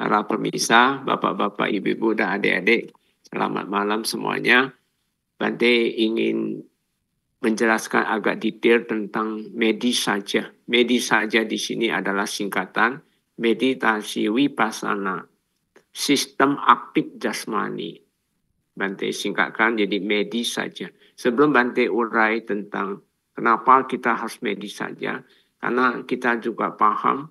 para pemisah, bapak-bapak, ibu-ibu, dan adik-adik. Selamat malam semuanya. Bante ingin menjelaskan agak detail tentang medis saja. Medis saja di sini adalah singkatan meditasi wipasana, sistem aktif jasmani. Bante singkatkan jadi medis saja. Sebelum Bante urai tentang kenapa kita harus medis saja, karena kita juga paham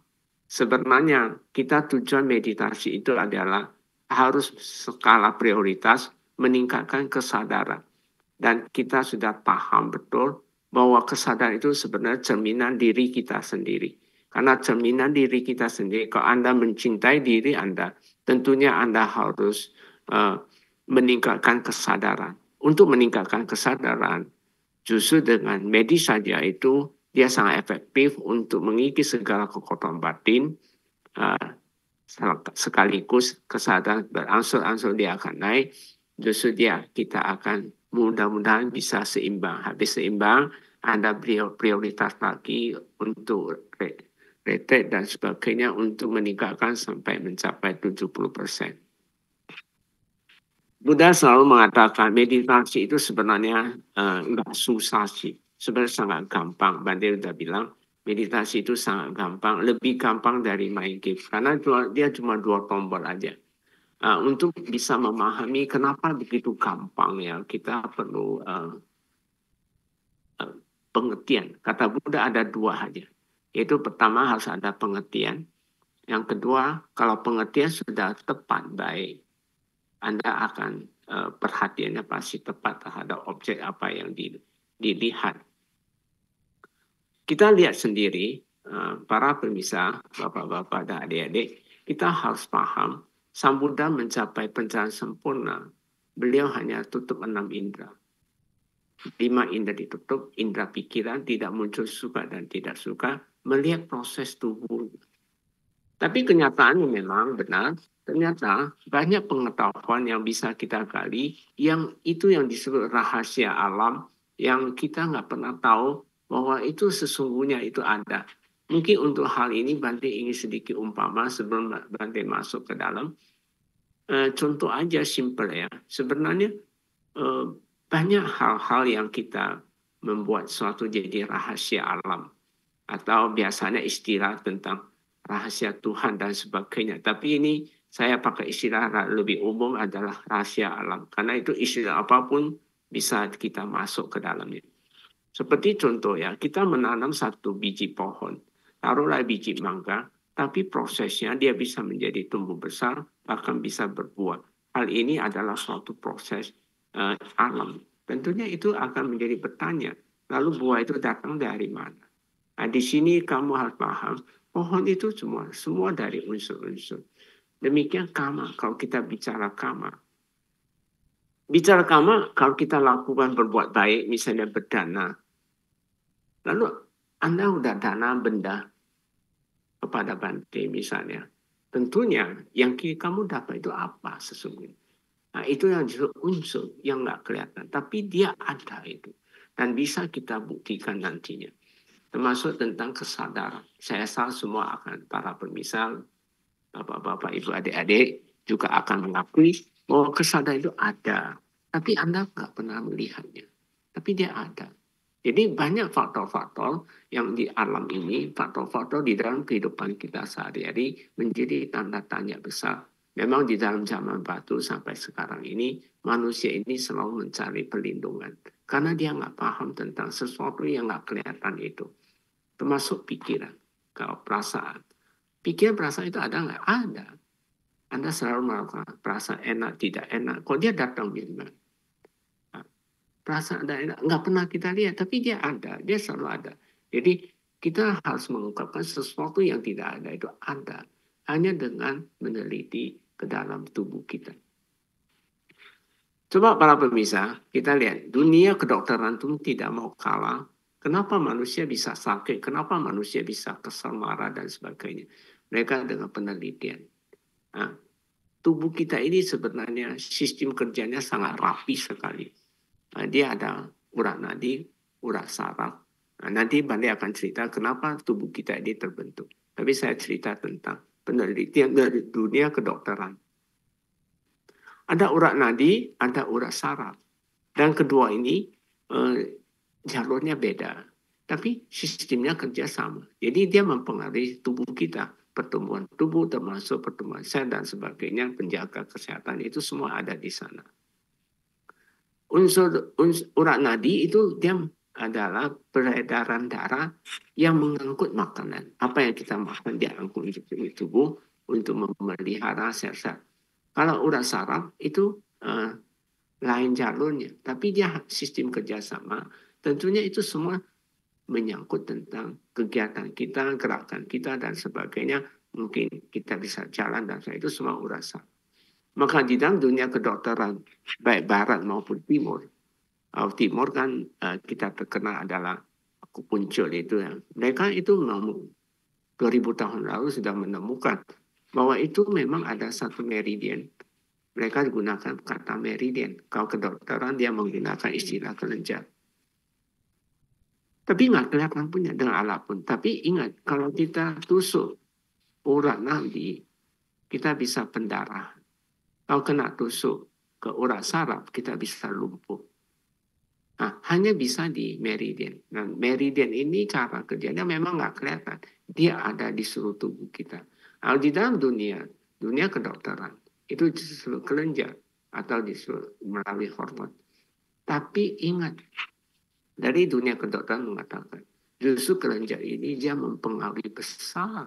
Sebenarnya kita tujuan meditasi itu adalah harus skala prioritas meningkatkan kesadaran. Dan kita sudah paham betul bahwa kesadaran itu sebenarnya cerminan diri kita sendiri. Karena cerminan diri kita sendiri, kalau Anda mencintai diri Anda, tentunya Anda harus uh, meningkatkan kesadaran. Untuk meningkatkan kesadaran, justru dengan medis saja itu dia sangat efektif untuk mengikis segala kekotoran batin eh, sekaligus kesadaran berangsur-angsur dia akan naik justru dia kita akan mudah-mudahan bisa seimbang habis seimbang ada prioritas lagi untuk retret dan sebagainya untuk meningkatkan sampai mencapai 70 persen. Buddha selalu mengatakan meditasi itu sebenarnya enggak eh, susah sih sebenarnya sangat gampang. Bandel sudah bilang meditasi itu sangat gampang, lebih gampang dari main game karena dia cuma dua tombol aja. Uh, untuk bisa memahami kenapa begitu gampang ya kita perlu uh, uh, pengertian. Kata Buddha ada dua aja. Yaitu pertama harus ada pengertian. Yang kedua, kalau pengertian sudah tepat baik, Anda akan uh, perhatiannya pasti tepat terhadap objek apa yang di, dilihat kita lihat sendiri, eh, para pemirsa, bapak-bapak dan adik-adik, kita harus paham Sang mencapai pencapaian sempurna. Beliau hanya tutup enam indera. Lima indera ditutup, indera pikiran tidak muncul suka dan tidak suka, melihat proses tubuh. Tapi kenyataannya memang benar, ternyata banyak pengetahuan yang bisa kita gali, yang itu yang disebut rahasia alam, yang kita nggak pernah tahu bahwa itu sesungguhnya itu ada. Mungkin untuk hal ini Bante ingin sedikit umpama sebelum Bante masuk ke dalam. E, contoh aja simple ya. Sebenarnya e, banyak hal-hal yang kita membuat suatu jadi rahasia alam. Atau biasanya istilah tentang rahasia Tuhan dan sebagainya. Tapi ini saya pakai istilah lebih umum adalah rahasia alam. Karena itu istilah apapun bisa kita masuk ke dalamnya. Seperti contoh ya, kita menanam satu biji pohon, taruhlah biji mangga, tapi prosesnya dia bisa menjadi tumbuh besar, bahkan bisa berbuah. Hal ini adalah suatu proses uh, alam. Tentunya itu akan menjadi bertanya, lalu buah itu datang dari mana? Nah, di sini kamu harus paham, pohon itu semua, semua dari unsur-unsur. Demikian kama, kalau kita bicara kama, bicara kama kalau kita lakukan berbuat baik misalnya berdana Lalu Anda sudah dana benda kepada Bante misalnya. Tentunya yang kamu dapat itu apa sesungguhnya. Nah itu yang justru unsur yang nggak kelihatan. Tapi dia ada itu. Dan bisa kita buktikan nantinya. Termasuk tentang kesadaran. Saya salah semua akan para pemisal, bapak-bapak, ibu adik-adik juga akan mengakui bahwa kesadaran itu ada. Tapi Anda nggak pernah melihatnya. Tapi dia ada. Jadi banyak faktor-faktor yang di alam ini, faktor-faktor di dalam kehidupan kita sehari-hari menjadi tanda tanya besar. Memang di dalam zaman batu sampai sekarang ini, manusia ini selalu mencari perlindungan. Karena dia nggak paham tentang sesuatu yang nggak kelihatan itu. Termasuk pikiran, kalau perasaan. Pikiran perasaan itu ada nggak? Ada. Anda selalu merasa perasaan enak, tidak enak. Kok dia datang bilang, perasaan nggak pernah kita lihat tapi dia ada dia selalu ada jadi kita harus mengungkapkan sesuatu yang tidak ada itu ada hanya dengan meneliti ke dalam tubuh kita coba para pemirsa kita lihat dunia kedokteran itu tidak mau kalah kenapa manusia bisa sakit kenapa manusia bisa kesal marah dan sebagainya mereka dengan penelitian nah, tubuh kita ini sebenarnya sistem kerjanya sangat rapi sekali Nah, dia ada urat nadi, urat saraf. Nah, nanti Bandi akan cerita kenapa tubuh kita ini terbentuk. Tapi saya cerita tentang penelitian dari dunia kedokteran. Ada urat nadi, ada urat saraf. Dan kedua ini eh, jalurnya beda. Tapi sistemnya kerja sama. Jadi dia mempengaruhi tubuh kita pertumbuhan tubuh termasuk pertumbuhan sel dan sebagainya penjaga kesehatan itu semua ada di sana unsur, unsur urat nadi itu dia adalah peredaran darah yang mengangkut makanan. Apa yang kita makan diangkut di tubuh untuk memelihara sel-sel. Kalau urat saraf itu uh, lain jalurnya, tapi dia sistem kerjasama. Tentunya itu semua menyangkut tentang kegiatan kita, gerakan kita dan sebagainya. Mungkin kita bisa jalan dan itu semua urat saraf. Maka di dalam dunia kedokteran, baik barat maupun timur, uh, timur kan uh, kita terkenal adalah kupuncul itu ya. Mereka itu mau 2000 tahun lalu sudah menemukan bahwa itu memang ada satu meridian. Mereka gunakan kata meridian. Kalau kedokteran dia menggunakan istilah kelenjar. Tapi nggak kelihatan punya dengan alat pun. Tapi ingat, kalau kita tusuk urat nadi, kita bisa pendarah kalau kena tusuk ke urat saraf, kita bisa lumpuh. Nah, hanya bisa di meridian. Nah, meridian ini cara kerjanya memang nggak kelihatan. Dia ada di seluruh tubuh kita. Kalau nah, di dalam dunia, dunia kedokteran, itu di seluruh kelenjar atau di seluruh, melalui hormon. Tapi ingat, dari dunia kedokteran mengatakan, justru kelenjar ini dia mempengaruhi besar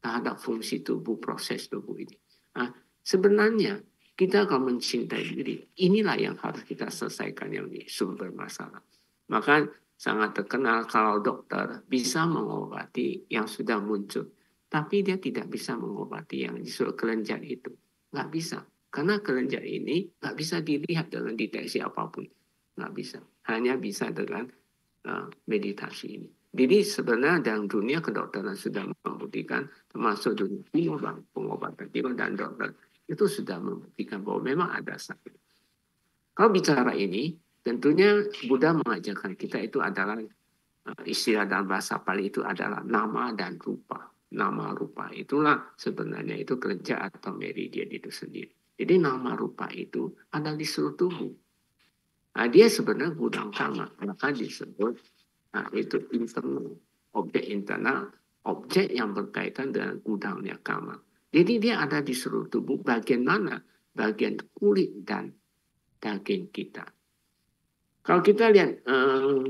terhadap fungsi tubuh, proses tubuh ini. Nah, sebenarnya kita akan mencintai diri. Inilah yang harus kita selesaikan yang di sumber masalah. Maka sangat terkenal kalau dokter bisa mengobati yang sudah muncul. Tapi dia tidak bisa mengobati yang disuruh kelenjar itu. Nggak bisa. Karena kelenjar ini nggak bisa dilihat dengan deteksi apapun. Nggak bisa. Hanya bisa dengan uh, meditasi ini. Jadi sebenarnya dalam dunia kedokteran sudah membuktikan termasuk dunia pengobatan, pengobatan jiwa dan dokter itu sudah membuktikan bahwa memang ada sakit. Kalau bicara ini, tentunya Buddha mengajarkan kita itu adalah eh, istilah dalam bahasa Pali itu adalah nama dan rupa. Nama rupa itulah sebenarnya itu kerja atau meridian itu sendiri. Jadi nama rupa itu ada di seluruh tubuh. Nah, dia sebenarnya gudang karma, maka disebut nah, itu internal, objek internal, objek yang berkaitan dengan gudangnya karma. Jadi dia ada di seluruh tubuh bagian mana? Bagian kulit dan daging kita. Kalau kita lihat um,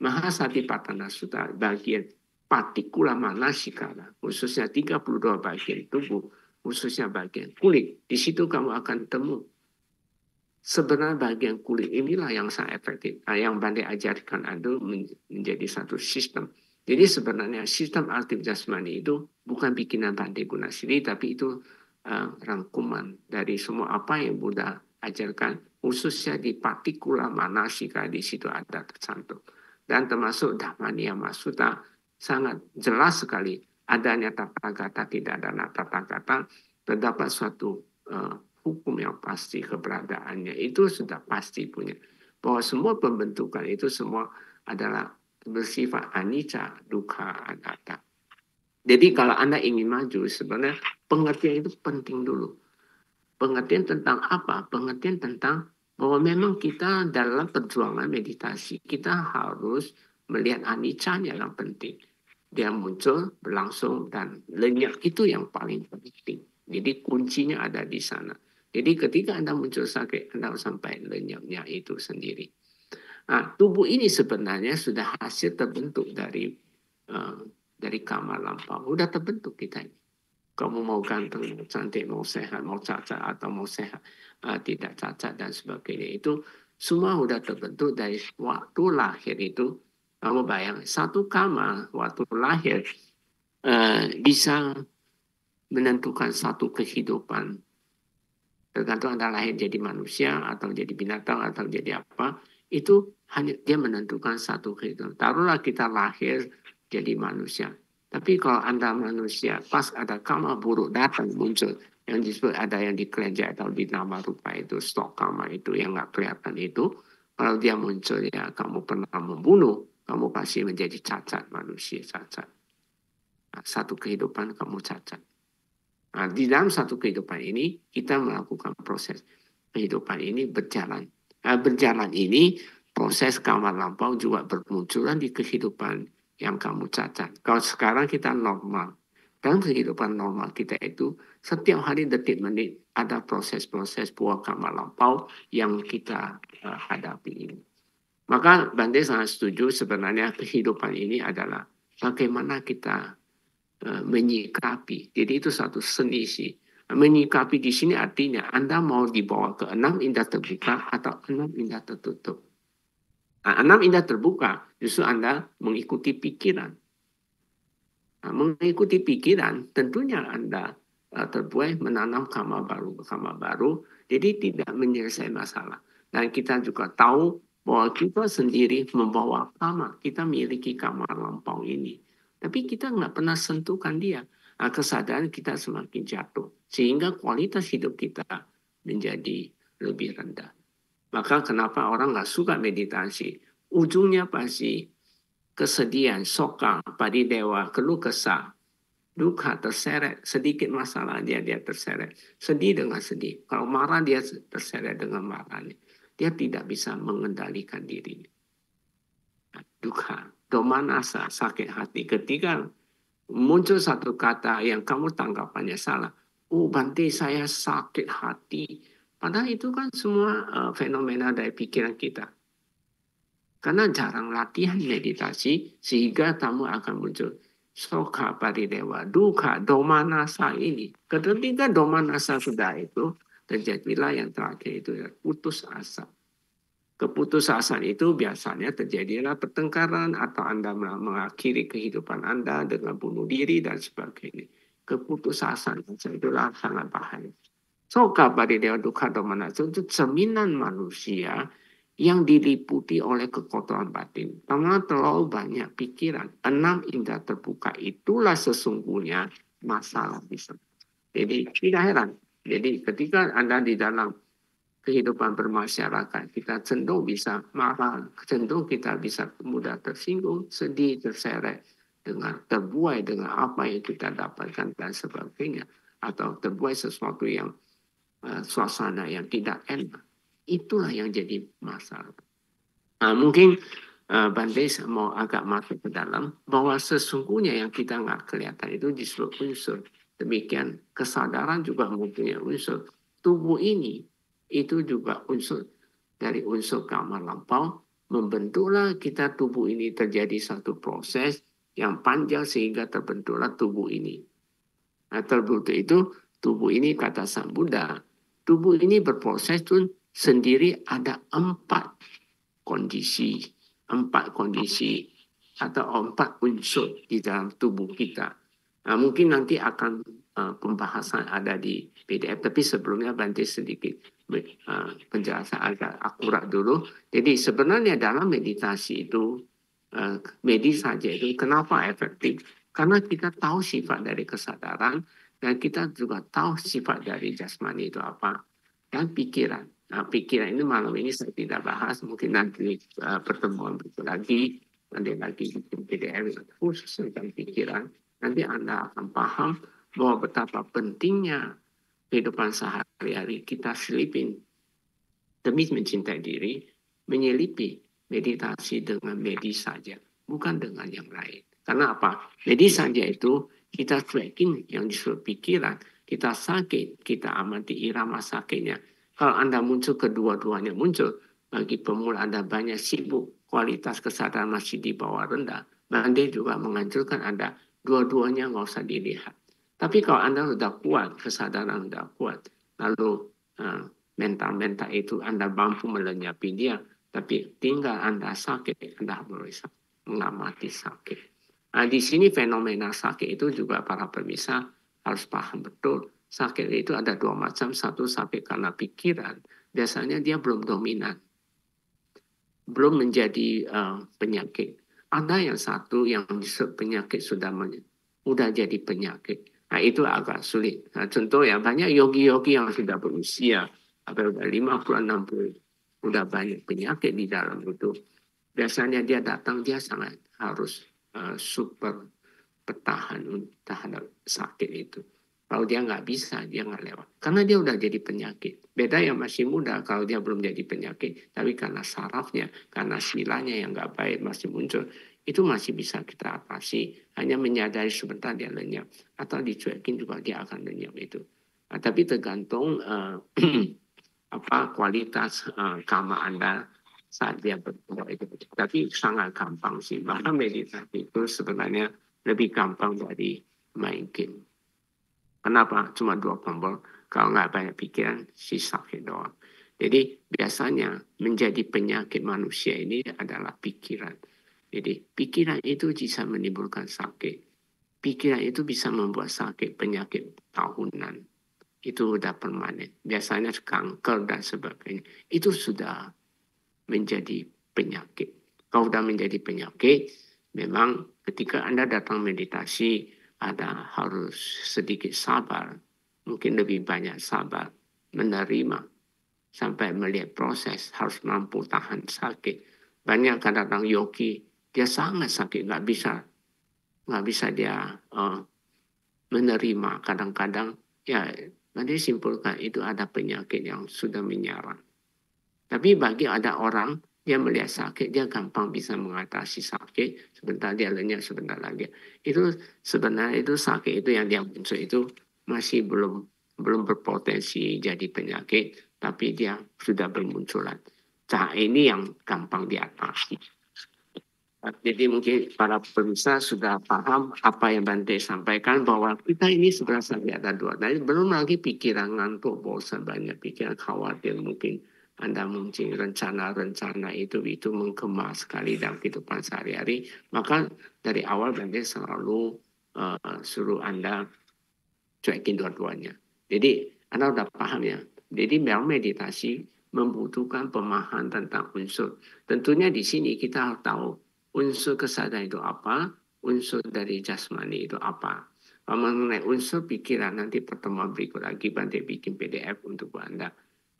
eh, Patana Sutta bagian partikula manasikala, khususnya 32 bagian tubuh, khususnya bagian kulit. Di situ kamu akan temu sebenarnya bagian kulit inilah yang sangat efektif, nah, yang Bande ajarkan Anda menjadi satu sistem jadi sebenarnya sistem aktif jasmani itu bukan bikinan Pantai Gunasiri, tapi itu uh, rangkuman dari semua apa yang Buddha ajarkan, khususnya di partikula manasika di situ ada tercantum. Dan termasuk Dhammaniya Masuta sangat jelas sekali adanya tata kata, tidak ada tata kata, terdapat suatu uh, hukum yang pasti keberadaannya. Itu sudah pasti punya. Bahwa semua pembentukan itu semua adalah bersifat anicca, duka, anatta. Jadi kalau Anda ingin maju, sebenarnya pengertian itu penting dulu. Pengertian tentang apa? Pengertian tentang bahwa memang kita dalam perjuangan meditasi, kita harus melihat anicca yang penting. Dia muncul, berlangsung, dan lenyap itu yang paling penting. Jadi kuncinya ada di sana. Jadi ketika Anda muncul sakit, Anda sampai lenyapnya itu sendiri. Nah, tubuh ini sebenarnya sudah hasil terbentuk dari uh, dari kamar lampau. sudah terbentuk kita ini. Kamu mau ganteng, mau cantik, mau sehat, mau cacat atau mau sehat, uh, tidak cacat dan sebagainya itu semua sudah terbentuk dari waktu lahir itu. Kamu bayang satu kamar waktu lahir uh, bisa menentukan satu kehidupan tergantung anda lahir jadi manusia atau jadi binatang atau jadi apa itu hanya dia menentukan satu kehidupan. Taruhlah kita lahir jadi manusia. Tapi kalau Anda manusia, pas ada karma buruk datang muncul, yang disebut ada yang dikelenjar atau nama rupa itu, stok karma itu yang nggak kelihatan itu, kalau dia muncul ya kamu pernah membunuh, kamu pasti menjadi cacat manusia, cacat. Nah, satu kehidupan kamu cacat. Nah, di dalam satu kehidupan ini kita melakukan proses kehidupan ini berjalan Eh, berjalan ini proses kamar lampau juga bermunculan di kehidupan yang kamu cacat. Kalau sekarang kita normal, dalam kehidupan normal kita itu setiap hari detik menit ada proses-proses buah kamar lampau yang kita uh, hadapi ini. Maka Bante sangat setuju sebenarnya kehidupan ini adalah bagaimana kita uh, menyikapi. Jadi itu satu seni sih menyikapi di sini artinya Anda mau dibawa ke enam indah terbuka atau enam indah tertutup. Nah, enam indah terbuka justru Anda mengikuti pikiran. Nah, mengikuti pikiran tentunya Anda uh, terbuai menanam kama baru kama baru jadi tidak menyelesaikan masalah. Dan kita juga tahu bahwa kita sendiri membawa kama. Kita miliki kamar lampau ini. Tapi kita nggak pernah sentuhkan dia Nah, kesadaran kita semakin jatuh sehingga kualitas hidup kita menjadi lebih rendah. Maka kenapa orang nggak suka meditasi? Ujungnya pasti kesedihan, sokal, padi dewa, keluh kesah, duka terseret, sedikit masalah dia dia terseret, sedih dengan sedih. Kalau marah dia terseret dengan marah. Dia tidak bisa mengendalikan diri. Nah, duka, domanasa, sakit hati. Ketika muncul satu kata yang kamu tanggapannya salah. Oh Bante saya sakit hati. Padahal itu kan semua uh, fenomena dari pikiran kita. Karena jarang latihan meditasi sehingga tamu akan muncul soka dewa, duka, nasa ini. Ketika nasa sudah itu, terjadilah yang terakhir itu ya, putus asa. Keputusasaan itu biasanya terjadilah pertengkaran atau Anda mengakhiri kehidupan Anda dengan bunuh diri dan sebagainya. Keputusasaan itu itulah sangat bahaya. So kabari dewa duka domana itu cerminan manusia yang diliputi oleh kekotoran batin. Karena terlalu banyak pikiran. Enam indah terbuka itulah sesungguhnya masalah di Jadi tidak heran. Jadi ketika Anda di dalam kehidupan bermasyarakat. Kita cenderung bisa marah, cenderung kita bisa mudah tersinggung, sedih, terseret dengan terbuai dengan apa yang kita dapatkan dan sebagainya atau terbuai sesuatu yang uh, suasana yang tidak enak itulah yang jadi masalah nah, mungkin uh, eh, Bandes mau agak masuk ke dalam bahwa sesungguhnya yang kita nggak kelihatan itu justru unsur demikian kesadaran juga mempunyai unsur tubuh ini itu juga unsur dari unsur keamanan lampau membentuklah kita tubuh ini terjadi satu proses yang panjang sehingga terbentuklah tubuh ini. Nah, terbentuk itu tubuh ini kata Sang Buddha, tubuh ini berproses pun sendiri ada empat kondisi, empat kondisi atau empat unsur di dalam tubuh kita. Nah, mungkin nanti akan uh, pembahasan ada di PDF, tapi sebelumnya bantu sedikit Ah, penjelasan agak akurat dulu. Jadi sebenarnya dalam meditasi itu eh, medis saja itu kenapa efektif? Karena kita tahu sifat dari kesadaran dan kita juga tahu sifat dari jasmani itu apa dan pikiran. Nah, pikiran ini malam ini saya tidak bahas, mungkin nanti uh, pertemuan berikut lagi, nanti lagi bikin PDR khusus tentang pikiran. Nanti Anda akan paham bahwa betapa pentingnya kehidupan sehari-hari kita selipin demi mencintai diri menyelipi meditasi dengan medis saja bukan dengan yang lain karena apa medis saja itu kita tracking yang disuruh pikiran kita sakit kita amati irama sakitnya kalau anda muncul kedua-duanya muncul bagi pemula anda banyak sibuk kualitas kesadaran masih di bawah rendah Nah, dia juga menghancurkan Anda dua-duanya nggak usah dilihat. Tapi kalau Anda sudah kuat, kesadaran sudah kuat, lalu eh, mental-mental uh, itu Anda mampu melenyapi dia, tapi tinggal Anda sakit, Anda harus mengamati sakit. Nah, di sini fenomena sakit itu juga para pemirsa harus paham betul. Sakit itu ada dua macam, satu sakit karena pikiran, biasanya dia belum dominan, belum menjadi uh, penyakit. Ada yang satu yang penyakit sudah men- udah jadi penyakit Nah itu agak sulit. Nah, contoh ya banyak yogi-yogi yang sudah berusia, apa udah 50 60 sudah banyak penyakit di dalam itu. Biasanya dia datang dia sangat harus uh, super bertahan terhadap sakit itu. Kalau dia nggak bisa, dia nggak lewat. Karena dia udah jadi penyakit. Beda yang masih muda, kalau dia belum jadi penyakit, tapi karena sarafnya, karena silanya yang nggak baik masih muncul, itu masih bisa kita atasi hanya menyadari sebentar dia lenyap atau dicuekin juga dia akan lenyap itu nah, tapi tergantung uh, apa kualitas uh, eh, karma anda saat dia berdoa itu tapi sangat gampang sih bahwa meditasi itu sebenarnya lebih gampang dari main game kenapa cuma dua tombol kalau nggak banyak pikiran si sakit doang jadi biasanya menjadi penyakit manusia ini adalah pikiran jadi pikiran itu bisa menimbulkan sakit. Pikiran itu bisa membuat sakit penyakit tahunan. Itu sudah permanen. Biasanya kanker dan sebagainya. Itu sudah menjadi penyakit. Kalau sudah menjadi penyakit, memang ketika Anda datang meditasi, Anda harus sedikit sabar. Mungkin lebih banyak sabar. Menerima. Sampai melihat proses harus mampu tahan sakit. Banyak kadang-kadang yogi dia sangat sakit nggak bisa nggak bisa dia uh, menerima kadang-kadang ya nanti simpulkan itu ada penyakit yang sudah menyerang tapi bagi ada orang dia melihat sakit dia gampang bisa mengatasi sakit sebentar dia lenyap sebentar lagi itu sebenarnya itu sakit itu yang dia muncul itu masih belum belum berpotensi jadi penyakit tapi dia sudah bermunculan cah ini yang gampang diatasi jadi mungkin para pemirsa sudah paham apa yang Bante sampaikan bahwa kita ini sebenarnya sangat ada dua. Nah, belum lagi pikiran ngantuk, bosan, banyak pikiran khawatir mungkin. Anda mungkin rencana-rencana itu itu mengemas sekali dalam kehidupan sehari-hari. Maka dari awal Bante selalu uh, suruh Anda cuekin dua-duanya. Jadi Anda sudah paham ya. Jadi memang meditasi membutuhkan pemahaman tentang unsur. Tentunya di sini kita harus tahu unsur kesadaran itu apa, unsur dari jasmani itu apa. Mengenai unsur pikiran nanti pertemuan berikut lagi Bante bikin PDF untuk Anda.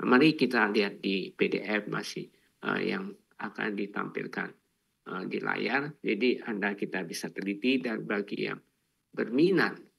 Mari kita lihat di PDF masih uh, yang akan ditampilkan uh, di layar. Jadi Anda kita bisa teliti dan bagi yang berminat